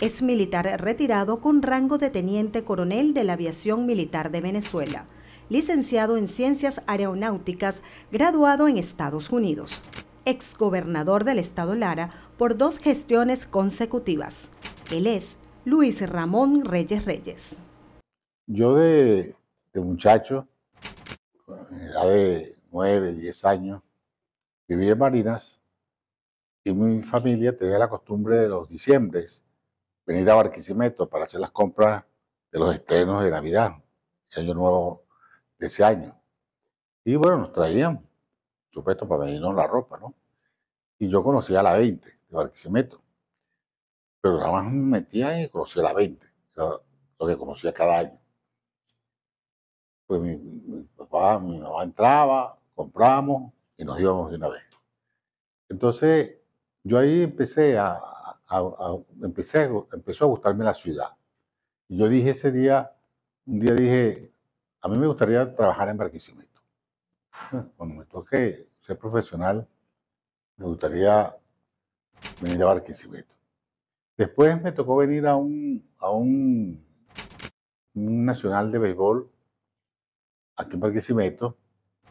es militar retirado con rango de teniente coronel de la aviación militar de Venezuela, licenciado en ciencias aeronáuticas, graduado en Estados Unidos, exgobernador del estado Lara por dos gestiones consecutivas. Él es Luis Ramón Reyes Reyes. Yo de, muchacho, edad de 9, 10 años, viví en Marinas y mi familia tenía la costumbre de los diciembres venir a Barquisimeto para hacer las compras de los estrenos de Navidad, el año nuevo de ese año. Y bueno, nos traían, supuesto, para venirnos la ropa, ¿no? Y yo conocía a la 20 de Barquisimeto, pero nada más me metía y conocía a la 20, lo, que conocía cada año. Pues mi, papá, mi mamá entraba, compramos y nos íbamos de una vez. Entonces, yo ahí empecé a, empecé, empezó a gustarme la ciudad. Y yo dije ese día, un día dije, a mí me gustaría trabajar en Barquisimeto. Cuando me toque ser profesional, me gustaría venir a Barquisimeto. Después me tocó venir a un, a un, nacional de béisbol aquí en Barquisimeto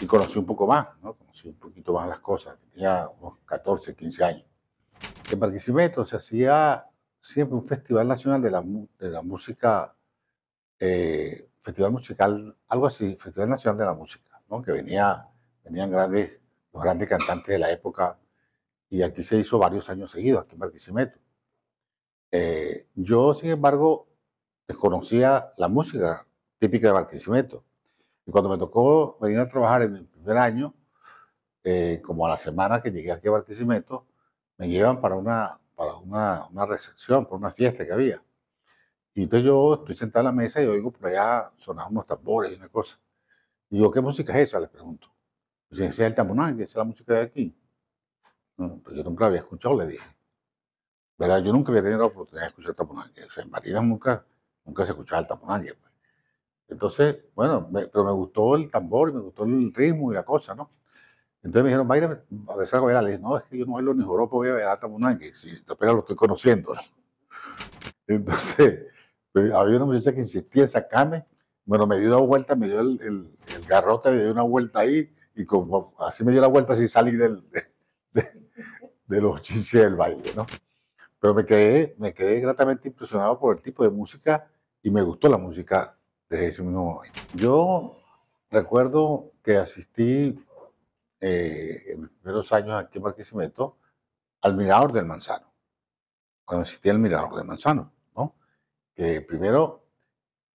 y conocí un poco más, conocí un poquito más las cosas. Tenía unos 14, 15 años. En Barquisimeto se hacía siempre un Festival Nacional de la, de la Música, eh, Festival Musical, algo así, Festival Nacional de la Música, que venía, venían grandes, los grandes cantantes de la época y aquí se hizo varios años seguidos, aquí en Barquisimeto. Eh, yo, sin embargo, desconocía la música típica de Barquisimeto. Y cuando me tocó venir a trabajar en mi primer año, eh, como a la semana que llegué aquí a Barquisimeto, me llevan para una, para una, una recepción, para una fiesta que había. Y entonces yo estoy sentado en la mesa y oigo por allá sonar unos tambores y una cosa. Y digo, ¿qué música es esa? Les pregunto. Dice es el tamborangue, es la música de aquí. No, pues yo nunca la había escuchado, le dije. ¿Verdad? Yo nunca había tenido la oportunidad de escuchar tamborangue. O sea, en Marina nunca, se escuchaba el tamborangue. Pues. Entonces, bueno, pero me gustó el tambor y me gustó el ritmo y la cosa, ¿no? Entonces me dijeron, baile a besar a no, es que yo no hablo ni joropo, voy a ver a que Sí, apenas lo estoy conociendo. Entonces, pues, había una muchacha que insistía en sacarme. Bueno, me dio una vuelta, me dio el, garrote, me dio una vuelta ahí. Y como así me dio la vuelta, así salí del, de, los chiches del baile, ¿no? Pero me quedé, me quedé gratamente impresionado por el tipo de música y me gustó la música desde ese mismo momento. Yo recuerdo que asistí eh, en mis primeros años aquí en Barquisimeto, al mirador del Manzano, cuando existía el mirador del Manzano, ¿no? Que primero,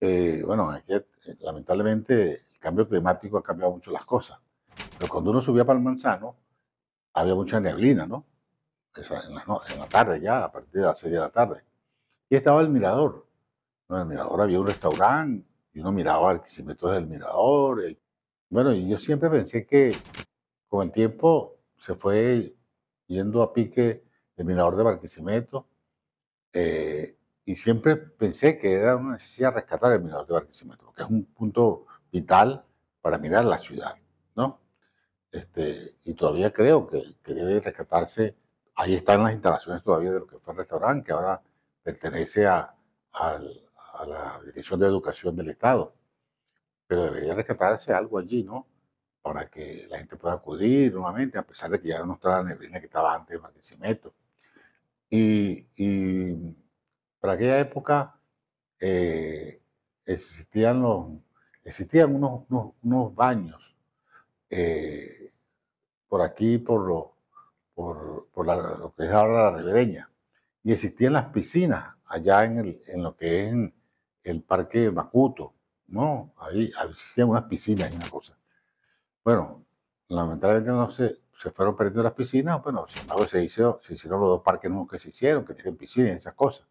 eh, bueno, aquí, eh, lamentablemente el cambio climático ha cambiado mucho las cosas, pero cuando uno subía para el Manzano, había mucha neblina, ¿no? en, la, tarde ya, a partir de las 6 de la tarde. Y estaba el mirador. En el mirador había un restaurante y uno miraba Barquisimeto desde el mirador. Y, bueno, yo siempre pensé que con el tiempo se fue yendo a pique el minador de Barquisimeto eh, y siempre pensé que era una necesidad rescatar el minador de Barquisimeto, que es un punto vital para mirar la ciudad, ¿no? Este, y todavía creo que, debe rescatarse. Ahí están las instalaciones todavía de lo que fue el restaurante, que ahora pertenece a, a la Dirección de Educación del Estado. Pero debería rescatarse algo allí, ¿no? para que la gente pueda acudir nuevamente, a pesar de que ya no está la neblina que estaba antes de se Y, y para aquella época eh, existían, los, existían unos, baños eh, por aquí, por, lo, por, lo que es ahora la Ribereña, y existían las piscinas allá en, el, lo que es el Parque Macuto, ¿no? Ahí existían unas piscinas y una cosa. Bueno, lamentablemente no se, se fueron perdiendo las piscinas, pero sin embargo se, hicieron los dos parques nuevos que se hicieron, que tienen piscinas y esas cosas.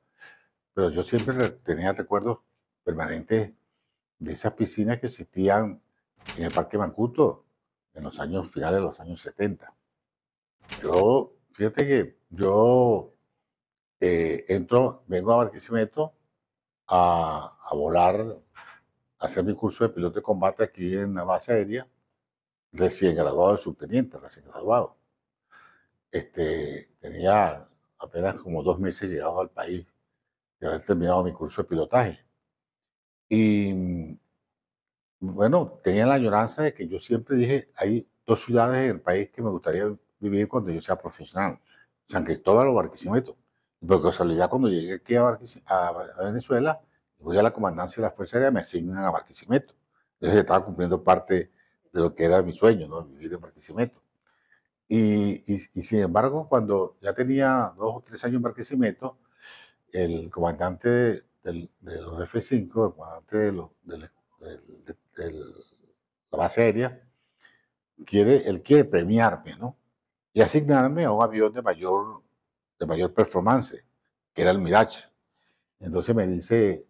Pero yo siempre tenía recuerdos permanentes de esas piscinas que existían en el Parque Mancuto en los años finales de los años 70. Yo, fíjate que yo eh, entro, vengo a Barquisimeto a, a volar, a hacer mi curso de piloto de combate aquí en la base aérea recién graduado de subteniente, recién graduado. Este, tenía apenas como dos meses llegado al país de haber terminado mi curso de pilotaje. Y bueno, tenía la añoranza de que yo siempre dije, hay dos ciudades en el país que me gustaría vivir cuando yo sea profesional, San Cristóbal o Barquisimeto. porque por casualidad, cuando llegué aquí a, a, Venezuela, voy a la comandancia de la Fuerza Aérea, me asignan a Barquisimeto. Entonces estaba cumpliendo parte de lo que era mi sueño, ¿no? vivir en Marquesimeto. Y, sin embargo, cuando ya tenía dos o tres años en Marquesimeto, el comandante de los F-5, el comandante de, la base aérea, quiere, él quiere premiarme, ¿no? Y asignarme a un avión de mayor, de mayor performance, que era el Mirage. Entonces me dice,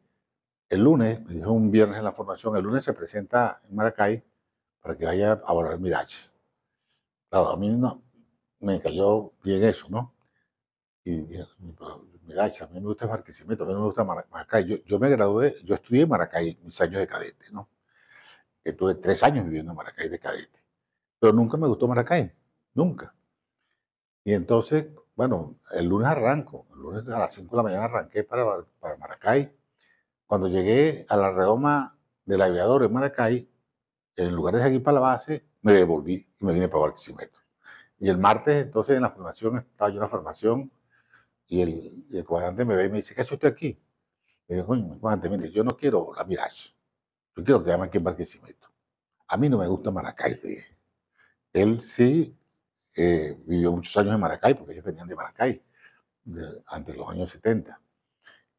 el lunes, me dijo un viernes en la formación, el lunes se presenta en Maracay para que vaya a borrar mi dacha. Claro, a mí no, me cayó bien eso, ¿no? Y, mi dacha, a mí me gusta Barquisimeto, a mí me gusta Maracay. Yo, yo me gradué, yo estudié en Maracay mis años de cadete, ¿no? Estuve tres años viviendo en Maracay de cadete, pero nunca me gustó Maracay, nunca. Y entonces, bueno, el lunes arranco, el lunes a las 5 de la mañana arranqué para, para Maracay. Cuando llegué a la redoma del aviador en Maracay, en lugar de seguir para la base, me devolví y me vine para Barquisimeto. Y el martes, entonces, en la formación, estaba yo en la formación y el, comandante me ve y me dice, ¿qué hace usted aquí? Le digo, coño, comandante, mire, yo no quiero la Mirage, yo quiero quedarme aquí en Barquisimeto. A mí no me gusta Maracay, le dije. Él sí eh, vivió muchos años en Maracay, porque ellos venían de Maracay, antes de los años 70.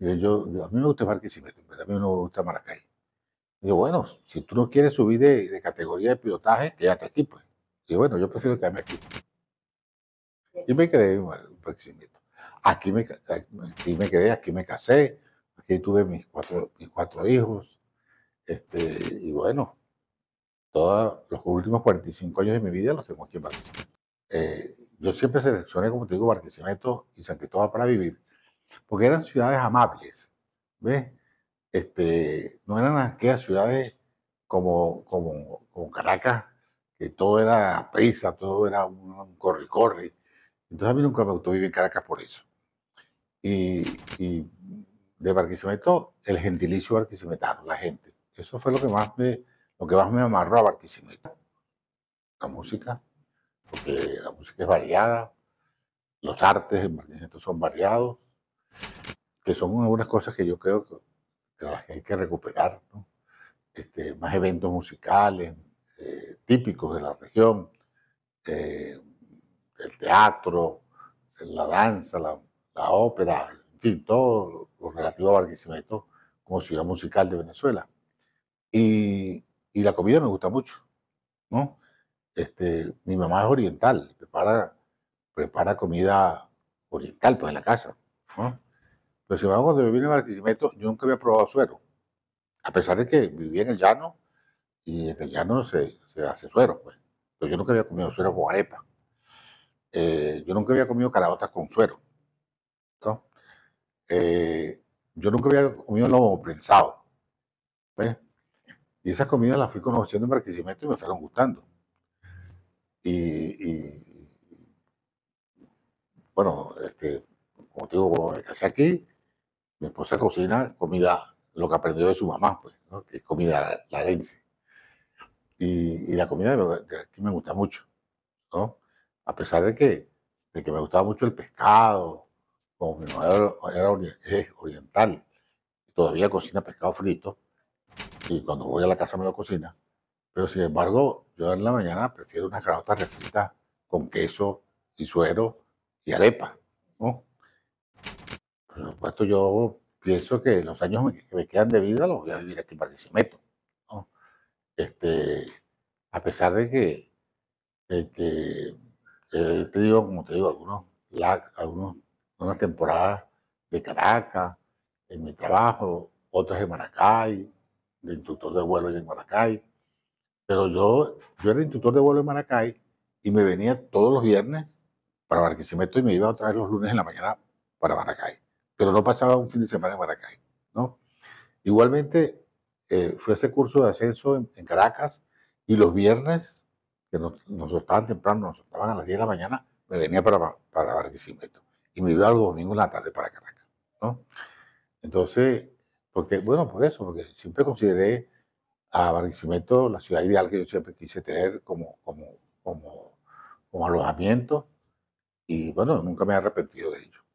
Y yo, a mí me gusta Barquisimeto, pero a mí no me gusta Maracay. Y bueno, si tú no quieres subir de, de categoría de pilotaje, quédate aquí, pues. Y bueno, yo prefiero quedarme aquí. Y me quedé un crecimiento. Aquí me, aquí me quedé, aquí me casé, aquí tuve mis cuatro, mis cuatro hijos. Este, y bueno, todos los últimos 45 años de mi vida los tengo aquí en Barquisimeto. Eh, yo siempre seleccioné, como te digo, Barquisimeto y San Cristóbal para vivir, porque eran ciudades amables. ¿Ves? Este, no eran aquellas ciudades como, como, Caracas, que todo era prisa, todo era un corre-corre. Entonces a mí nunca me gustó vivir en Caracas por eso. Y, de Barquisimeto, el gentilicio barquisimetano, la gente. Eso fue lo que más me, lo que más me amarró a Barquisimeto. La música, porque la música es variada, los artes en Barquisimeto son variados, que son algunas cosas que yo creo que que hay que recuperar, este, más eventos musicales eh, típicos de la región, eh, el teatro, la danza, la, la, ópera, en fin, todo lo relativo a Barquisimeto como ciudad musical de Venezuela. Y, la comida me gusta mucho, ¿no? Este, mi mamá es oriental, prepara, prepara comida oriental pues, en la casa, ¿no? Pero si vamos cuando vivir en yo nunca había probado suero. A pesar de que vivía en el llano y en el llano se, hace suero, pues. Pero yo nunca había comido suero con arepa. Eh, yo nunca había comido caraotas con suero. Eh, yo nunca había comido lobo prensado. Pues. Y esas comidas las fui conociendo en Barquisimeto y me fueron gustando. Y, bueno, este, como te digo, me aquí, mi esposa cocina comida, lo que aprendió de su mamá, pues, ¿no? que es comida larense. Y, la comida de aquí me gusta mucho, ¿no? A pesar de que, que me gustaba mucho el pescado, como mi mamá era, oriental, todavía cocina pescado frito, y cuando voy a la casa me lo cocina, pero sin embargo, yo en la mañana prefiero unas granotas receta con queso y suero y arepa, ¿no? Por supuesto, yo pienso que los años que me quedan de vida los voy a vivir aquí en Barquisimeto. Este, a pesar de que, de he tenido, como te digo, algunos, algunos temporadas de Caracas, en mi trabajo, otras en Maracay, de instructor de vuelo en Maracay. Pero yo, yo era instructor de vuelo en Maracay y me venía todos los viernes para Barquisimeto y me iba otra vez los lunes en la mañana para Maracay pero no pasaba un fin de semana en Maracay, ¿no? Igualmente, eh, fui a ese curso de ascenso en, Caracas y los viernes, que nos, nos temprano, nos soltaban a las 10 de la mañana, me venía para, para Barquisimeto y me iba los domingos en la tarde para Caracas, ¿no? Entonces, porque, bueno, por eso, porque siempre consideré a Barquisimeto la ciudad ideal que yo siempre quise tener como, como, como, como alojamiento y bueno, nunca me he arrepentido de ello.